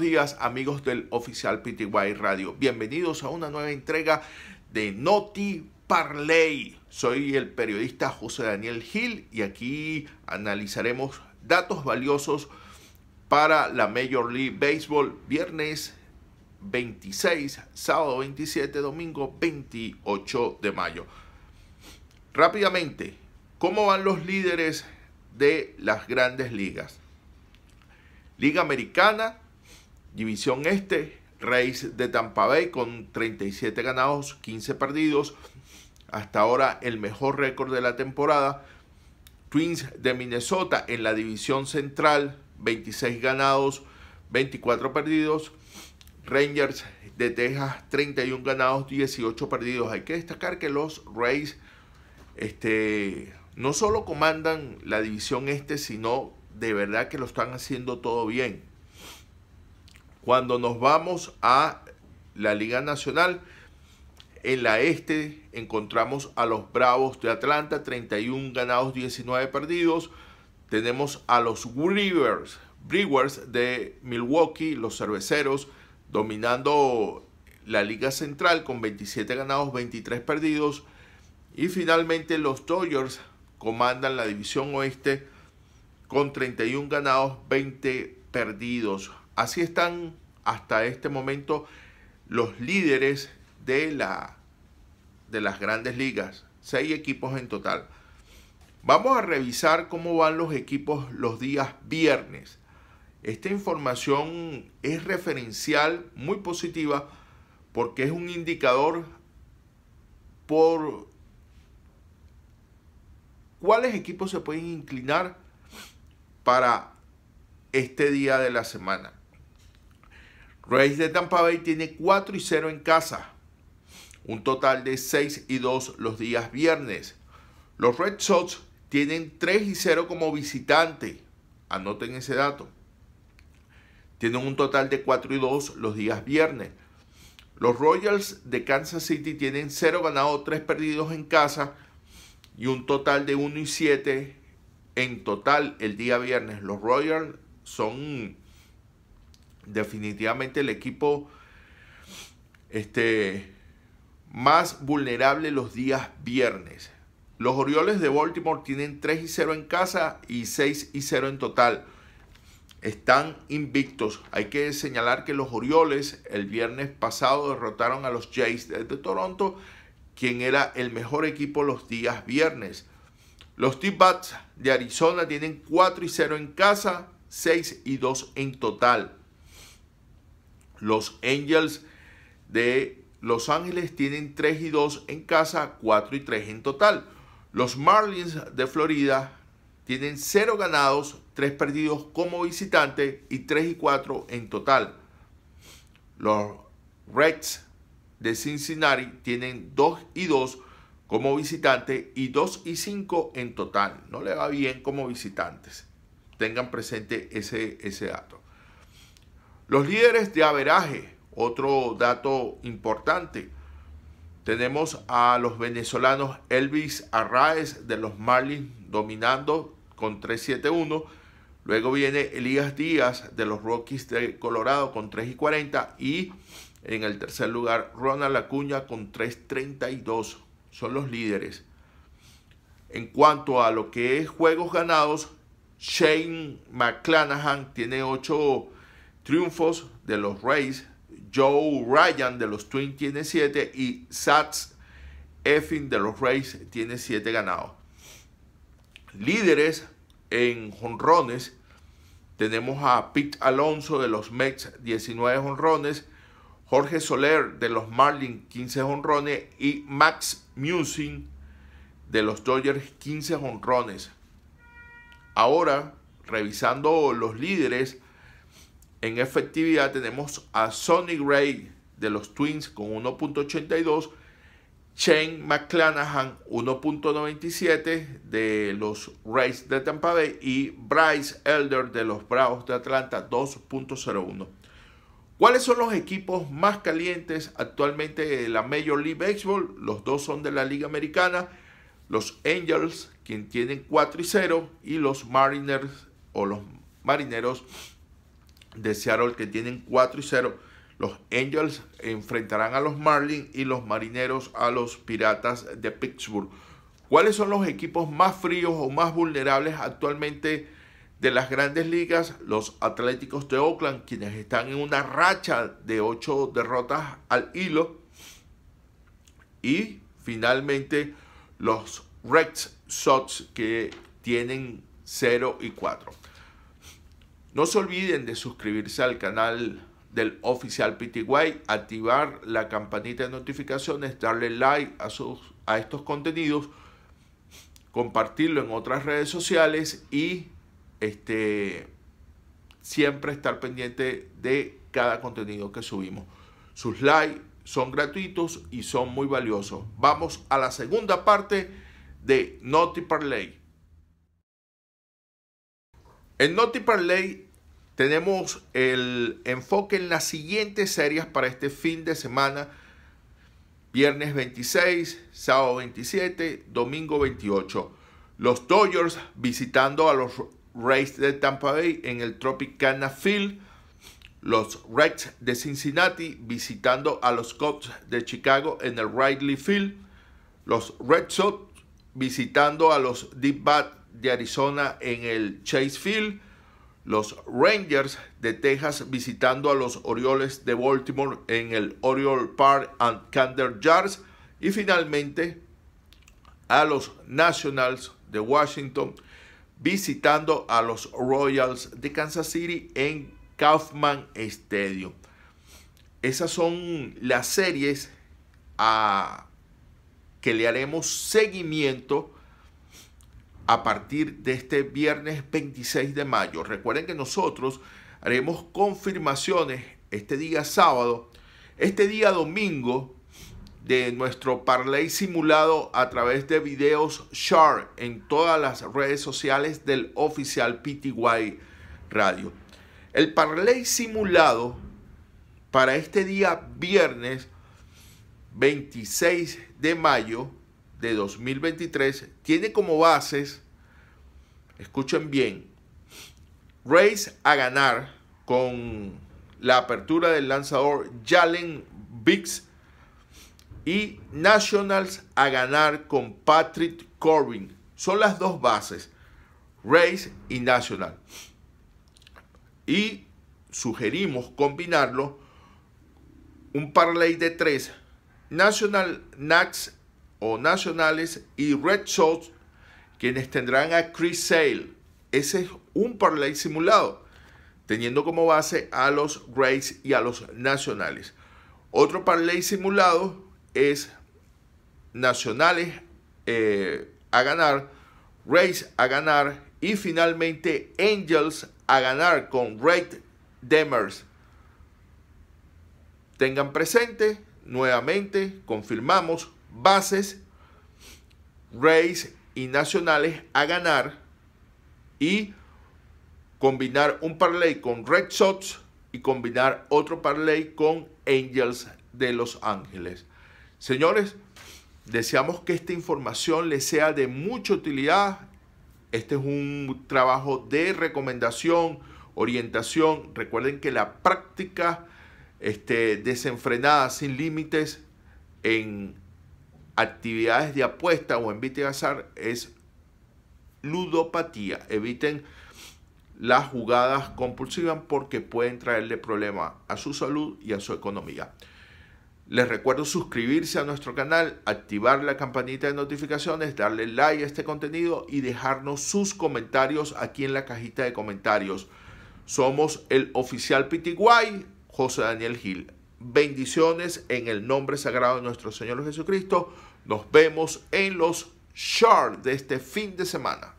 días amigos del oficial PTY Radio. Bienvenidos a una nueva entrega de Noti Parley. Soy el periodista José Daniel Gil y aquí analizaremos datos valiosos para la Major League Baseball viernes 26, sábado 27, domingo 28 de mayo. Rápidamente, ¿cómo van los líderes de las grandes ligas? Liga Americana, División Este, Rays de Tampa Bay con 37 ganados, 15 perdidos. Hasta ahora el mejor récord de la temporada. Twins de Minnesota en la división central, 26 ganados, 24 perdidos. Rangers de Texas, 31 ganados, 18 perdidos. Hay que destacar que los Rays este, no solo comandan la división este, sino de verdad que lo están haciendo todo bien. Cuando nos vamos a la Liga Nacional, en la este encontramos a los Bravos de Atlanta, 31 ganados, 19 perdidos. Tenemos a los Brewers, de Milwaukee, los cerveceros, dominando la Liga Central con 27 ganados, 23 perdidos. Y finalmente los Dodgers comandan la división oeste con 31 ganados, 20 perdidos. Así están hasta este momento los líderes de, la, de las grandes ligas. Seis equipos en total. Vamos a revisar cómo van los equipos los días viernes. Esta información es referencial, muy positiva, porque es un indicador por cuáles equipos se pueden inclinar para este día de la semana. Reyes de Tampa Bay tiene 4 y 0 en casa. Un total de 6 y 2 los días viernes. Los Red Sox tienen 3 y 0 como visitante. Anoten ese dato. Tienen un total de 4 y 2 los días viernes. Los Royals de Kansas City tienen 0 ganado, 3 perdidos en casa y un total de 1 y 7 en total el día viernes. Los Royals son definitivamente el equipo este, más vulnerable los días viernes. Los Orioles de Baltimore tienen 3 y 0 en casa y 6 y 0 en total. Están invictos. Hay que señalar que los Orioles el viernes pasado derrotaron a los Jays de Toronto, quien era el mejor equipo los días viernes. Los T-Bats de Arizona tienen 4 y 0 en casa, 6 y 2 en total. Los Angels de Los Ángeles tienen 3 y 2 en casa, 4 y 3 en total. Los Marlins de Florida tienen 0 ganados, 3 perdidos como visitante y 3 y 4 en total. Los Reds de Cincinnati tienen 2 y 2 como visitante y 2 y 5 en total. No le va bien como visitantes. Tengan presente ese, ese dato. Los líderes de averaje, otro dato importante. Tenemos a los venezolanos Elvis Arraez de los Marlins dominando con 3 1 Luego viene Elías Díaz de los Rockies de Colorado con 3 y 40. Y en el tercer lugar, Ronald Acuña con 3.32. Son los líderes. En cuanto a lo que es juegos ganados, Shane McClanahan tiene 8 triunfos de los Rays, Joe Ryan de los Twins tiene 7 y Sats Effing de los Rays tiene 7 ganados. Líderes en jonrones, tenemos a Pete Alonso de los Mets, 19 jonrones, Jorge Soler de los Marlins, 15 jonrones y Max Musing de los Dodgers, 15 jonrones. Ahora, revisando los líderes, en efectividad tenemos a Sonny Gray de los Twins con 1.82, Shane McClanahan 1.97 de los Rays de Tampa Bay y Bryce Elder de los Bravos de Atlanta 2.01. ¿Cuáles son los equipos más calientes actualmente de la Major League Baseball? Los dos son de la Liga Americana. Los Angels, quien tienen 4 y 0, y los Mariners o los Marineros, de Seattle que tienen 4 y 0. Los Angels enfrentarán a los Marlins y los Marineros a los Piratas de Pittsburgh. ¿Cuáles son los equipos más fríos o más vulnerables actualmente de las grandes ligas? Los Atléticos de Oakland, quienes están en una racha de 8 derrotas al hilo. Y finalmente los Red Sox que tienen 0 y 4. No se olviden de suscribirse al canal del oficial PTY, activar la campanita de notificaciones, darle like a, sus, a estos contenidos, compartirlo en otras redes sociales y este, siempre estar pendiente de cada contenido que subimos. Sus likes son gratuitos y son muy valiosos. Vamos a la segunda parte de Noti Parlay. En Naughty Parley tenemos el enfoque en las siguientes series para este fin de semana. Viernes 26, sábado 27, domingo 28. Los Dodgers visitando a los Rays de Tampa Bay en el Tropicana Field. Los Reds de Cincinnati visitando a los Cubs de Chicago en el Riley Field. Los Red Sox visitando a los Deep Bats de Arizona en el Chase Field, los Rangers de Texas visitando a los Orioles de Baltimore en el Oriole Park and Candler Yards y finalmente a los Nationals de Washington visitando a los Royals de Kansas City en Kaufman Stadium. Esas son las series a que le haremos seguimiento a partir de este viernes 26 de mayo. Recuerden que nosotros haremos confirmaciones este día sábado, este día domingo de nuestro parlay simulado a través de videos Shark en todas las redes sociales del oficial PTY Radio. El parlay simulado para este día viernes 26 de mayo de 2023 tiene como bases, escuchen bien, race a ganar con la apertura del lanzador Jalen Biggs y Nationals a ganar con Patrick Corbin. Son las dos bases, race y National. Y sugerimos combinarlo un parlay de tres. National Nax o Nacionales y Red Sox, quienes tendrán a Chris Sale. Ese es un parlay simulado, teniendo como base a los Rays y a los Nacionales. Otro parlay simulado es Nacionales eh, a ganar, Rays a ganar y finalmente Angels a ganar con Red Demers. Tengan presente, nuevamente confirmamos bases, rays y nacionales a ganar y combinar un parlay con Red Sox y combinar otro parlay con Angels de Los Ángeles. Señores, deseamos que esta información les sea de mucha utilidad. Este es un trabajo de recomendación, orientación. Recuerden que la práctica este, desenfrenada, sin límites, en actividades de apuesta o envite de azar es ludopatía. Eviten las jugadas compulsivas porque pueden traerle problemas a su salud y a su economía. Les recuerdo suscribirse a nuestro canal, activar la campanita de notificaciones, darle like a este contenido y dejarnos sus comentarios aquí en la cajita de comentarios. Somos el oficial Pitiguay, José Daniel Gil bendiciones en el nombre sagrado de nuestro Señor Jesucristo. Nos vemos en los shorts de este fin de semana.